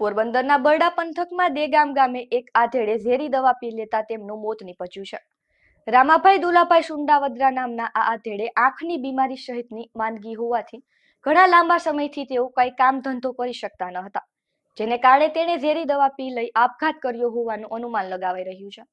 પોરબંદરના બરડા પંથકમાં દેગામ ગામે એક આધેડે ઝેરી દવા પી લેતા તેમનું મોત નીપજ્યું છે રામાભાઈ દુલાભાઈ સુંડાવદ્રા નામના આ આધેડે આંખની બીમારી સહિતની માંદગી હોવાથી ઘણા લાંબા સમયથી તેઓ કઈ કામ ધંધો કરી શકતા ન હતા જેને કારણે તેણે ઝેરી દવા પી લઈ આપઘાત કર્યો હોવાનું અનુમાન લગાવાઈ રહ્યું છે